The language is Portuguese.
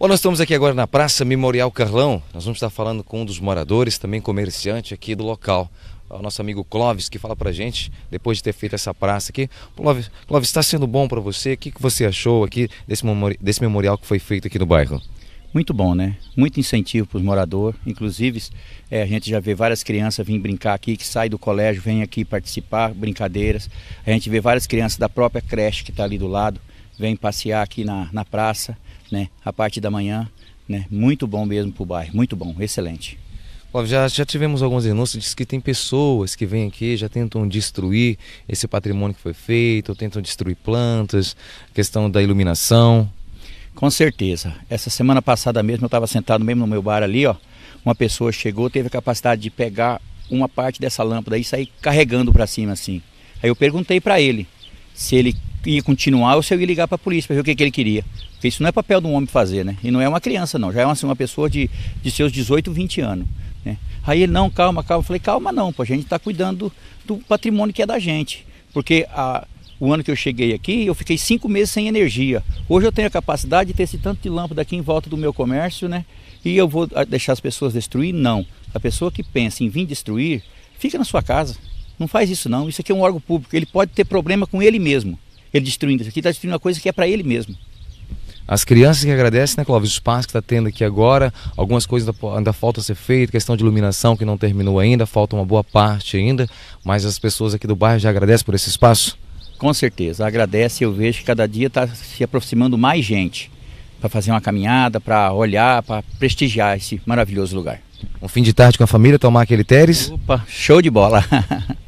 Bom, nós estamos aqui agora na Praça Memorial Carlão. Nós vamos estar falando com um dos moradores, também comerciante aqui do local. É o nosso amigo Clóvis, que fala pra gente, depois de ter feito essa praça aqui. Clóvis, está sendo bom para você? O que, que você achou aqui desse, memori desse memorial que foi feito aqui no bairro? muito bom, né? Muito incentivo para os moradores. Inclusive, é, a gente já vê várias crianças vir brincar aqui, que saem do colégio, vêm aqui participar, brincadeiras. A gente vê várias crianças da própria creche que está ali do lado, vêm passear aqui na, na praça, né? A parte da manhã, né? Muito bom mesmo para o bairro, muito bom, excelente. Já, já tivemos alguns denúncias, diz que tem pessoas que vêm aqui, já tentam destruir esse patrimônio que foi feito, tentam destruir plantas, questão da iluminação, com certeza. Essa semana passada mesmo, eu estava sentado mesmo no meu bar ali, ó. Uma pessoa chegou, teve a capacidade de pegar uma parte dessa lâmpada e sair carregando para cima assim. Aí eu perguntei para ele se ele ia continuar ou se eu ia ligar para a polícia para ver o que, que, ele queria. Porque isso não é papel de um homem fazer, né? E não é uma criança, não. Já é uma, assim, uma pessoa de, de seus 18, 20 anos. Né? Aí ele, não, calma, calma. Eu falei, calma não, pô, a gente está cuidando do patrimônio que é da gente. Porque a, o ano que eu cheguei aqui, eu fiquei cinco meses sem energia. Hoje eu tenho a capacidade de ter esse tanto de lâmpada aqui em volta do meu comércio, né? E eu vou ah, deixar as pessoas destruir? Não. A pessoa que pensa em vir destruir, fica na sua casa. Não faz isso não. Isso aqui é um órgão público. Ele pode ter problema com ele mesmo. Ele destruindo isso aqui, está destruindo uma coisa que é para ele mesmo. As crianças que agradecem, né, Clóvis? Os espaço que está tendo aqui agora, algumas coisas ainda falta ser feito, questão de iluminação que não terminou ainda, falta uma boa parte ainda, mas as pessoas aqui do bairro já agradecem por esse espaço? Com certeza, agradece. Eu vejo que cada dia está se aproximando mais gente para fazer uma caminhada, para olhar, para prestigiar esse maravilhoso lugar. Um fim de tarde com a família, tomar aquele teres? Opa, show de bola!